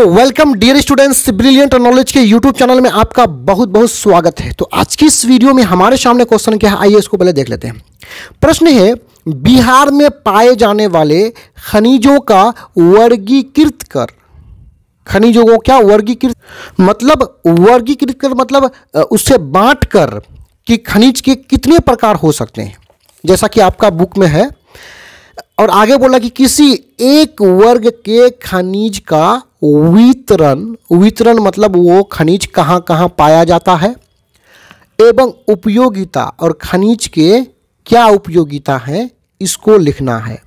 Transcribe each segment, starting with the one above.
तो welcome dear students brilliant knowledge के YouTube channel में आपका बहुत बहुत स्वागत है तो आज की इस वीडियो में हमारे सामने क्वेश्चन क्या है आइए इसको पहले देख लेते हैं प्रश्न है बिहार में पाए जाने वाले खनिजों का वर्गीकृत कर खनिजों को क्या वर्गीकृत मतलब वर्गीकृत कर मतलब उससे बांट कर कि खनिज के कितने प्रकार हो सकते हैं जैसा कि आपका बुक में है और आगे बोला कि किसी एक वर्ग के खनिज का वितरण वितरण मतलब वो खनिज कहाँ कहाँ पाया जाता है एवं उपयोगिता और खनिज के क्या उपयोगिता है इसको लिखना है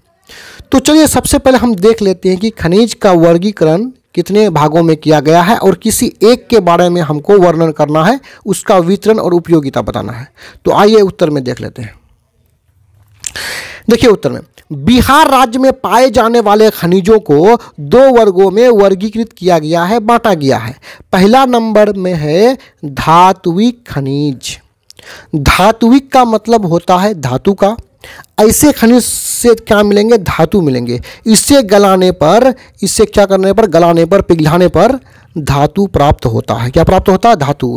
तो चलिए सबसे पहले हम देख लेते हैं कि खनिज का वर्गीकरण कितने भागों में किया गया है और किसी एक के बारे में हमको वर्णन करना है उसका वितरण और उपयोगिता बताना है तो आइए उत्तर में देख लेते हैं देखिए उत्तर में बिहार राज्य में पाए जाने वाले खनिजों को दो वर्गों में वर्गीकृत किया गया है बांटा गया है पहला नंबर में है धातुविक खनिज धातुविक का मतलब होता है धातु का ऐसे खनिज से क्या मिलेंगे धातु मिलेंगे इससे गलाने पर इससे क्या करने पर गलाने पर पिघलाने पर धातु प्राप्त होता है क्या प्राप्त होता है धातु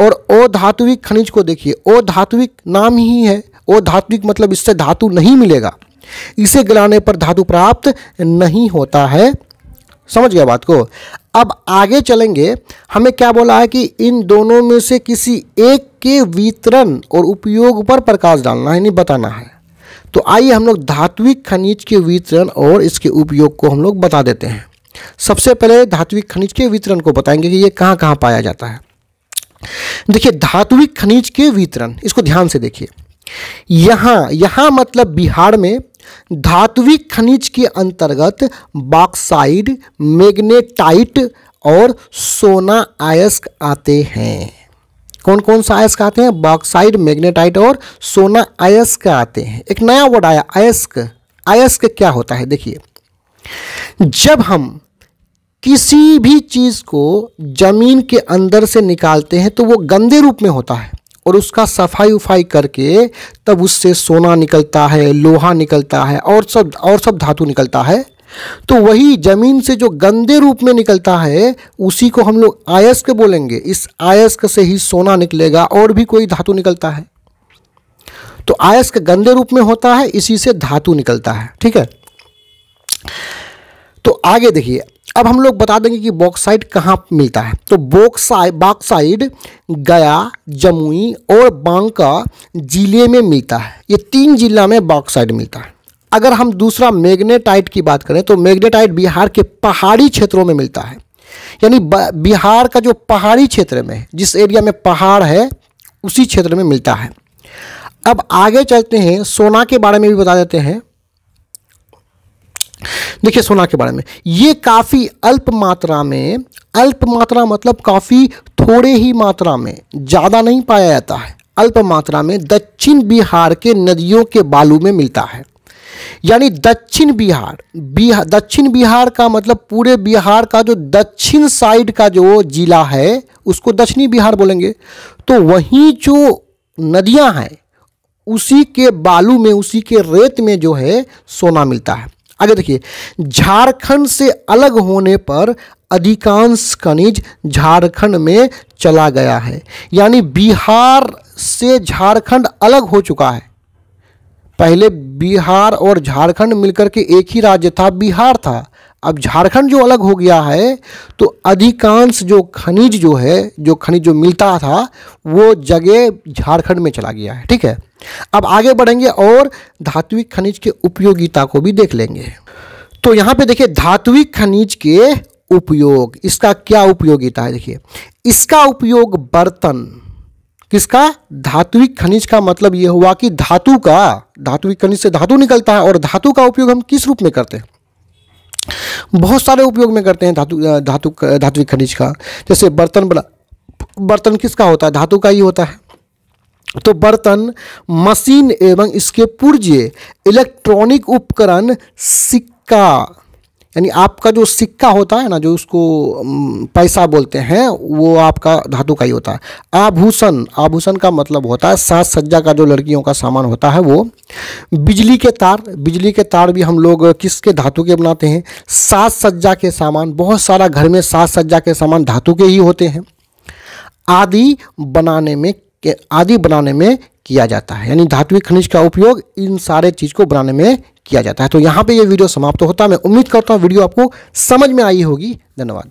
और ओ धातुविक खनिज को देखिए ओ धातुविक नाम ही है ओ धात्विक मतलब इससे धातु नहीं मिलेगा इसे गलाने पर धातु प्राप्त नहीं होता है समझ गया बात को अब आगे चलेंगे हमें क्या बोला है कि इन दोनों में से किसी एक के वितरण और उपयोग पर प्रकाश डालना है यानी बताना है तो आइए हम लोग धात्विक खनिज के वितरण और इसके उपयोग को हम लोग बता देते हैं सबसे पहले धात्विक खनिज के वितरण को बताएंगे कि ये कहाँ कहाँ पाया जाता है देखिए धात्विक खनिज के वितरण इसको ध्यान से देखिए यहाँ यहाँ मतलब बिहार में धात्विक खनिज के अंतर्गत बॉक्साइड मैग्नेटाइट और सोना आयस्क आते हैं कौन कौन सा अयस्क आते हैं बॉक्साइड मैग्नेटाइट और सोना अयस्क आते हैं एक नया वर्ड आया अयस्क अयस्क क्या होता है देखिए जब हम किसी भी चीज़ को ज़मीन के अंदर से निकालते हैं तो वो गंदे रूप में होता है और उसका सफाई उफाई करके तब उससे सोना निकलता है लोहा निकलता है और सब और सब धातु निकलता है तो वही जमीन से जो गंदे रूप में निकलता है उसी को हम लोग आयस्क बोलेंगे इस आयस्क से ही सोना निकलेगा और भी कोई धातु निकलता है तो आयस्क गंदे रूप में होता है इसी से धातु निकलता है ठीक है तो आगे देखिए अब हम लोग बता देंगे कि बॉक्साइड कहाँ मिलता है तो बोक्साइड बॉक्साइड गया जमुई और बांका जिले में मिलता है ये तीन जिला में बॉक्साइड मिलता है अगर हम दूसरा मैग्नेटाइट की बात करें तो मैग्नेटाइट बिहार के पहाड़ी क्षेत्रों में मिलता है यानी बिहार का जो पहाड़ी क्षेत्र में जिस एरिया में पहाड़ है उसी क्षेत्र में मिलता है अब आगे चलते हैं सोना के बारे में भी बता देते हैं देखिए सोना के बारे में ये काफ़ी अल्प मात्रा में अल्प मात्रा मतलब काफ़ी थोड़े ही मात्रा में ज़्यादा नहीं पाया जाता है अल्प मात्रा में दक्षिण बिहार के नदियों के बालू में मिलता है यानी दक्षिण बिहार बिहार दक्षिण बिहार का मतलब पूरे बिहार का जो दक्षिण साइड का जो जिला है उसको दक्षिणी बिहार बोलेंगे तो वहीं जो नदियां हैं उसी के बालू में उसी के रेत में जो है सोना मिलता है आगे देखिए झारखंड से अलग होने पर अधिकांश खनिज झारखंड में चला गया है यानी बिहार से झारखंड अलग हो चुका है पहले बिहार और झारखंड मिलकर के एक ही राज्य था बिहार था अब झारखंड जो अलग हो गया है तो अधिकांश जो खनिज जो है जो खनिज जो मिलता था वो जगह झारखंड में चला गया है ठीक है अब आगे बढ़ेंगे और धात्विक खनिज के उपयोगिता को भी देख लेंगे तो यहाँ पे देखिए धात्विक खनिज के उपयोग इसका क्या उपयोगिता है देखिए इसका उपयोग बर्तन किसका धात्विक खनिज का मतलब यह हुआ कि धातु का धात्विक खनिज से धातु निकलता है और धातु का उपयोग हम किस रूप में करते हैं बहुत सारे उपयोग में करते हैं धातु धातु धात्विक खनिज का जैसे बर्तन बना बर्तन किसका होता है धातु का ही होता है तो बर्तन मशीन एवं इसके पुर्जे इलेक्ट्रॉनिक उपकरण सिक्का यानी आपका जो सिक्का होता है ना जो उसको पैसा बोलते हैं वो आपका धातु का ही होता है आभूषण आभूषण का मतलब होता है साज सज्जा का जो लड़कियों का सामान होता है वो बिजली के तार बिजली के तार भी हम लोग किसके धातु के बनाते हैं साज सज्जा के सामान बहुत सारा घर में साज सज्जा के सामान धातु के ही होते हैं आदि बनाने में के आदि बनाने में किया जाता है यानी धात्विक खनिज का उपयोग इन सारे चीज़ को बनाने में किया जाता है तो यहाँ पे ये वीडियो समाप्त होता है मैं उम्मीद करता हूँ वीडियो आपको समझ में आई होगी धन्यवाद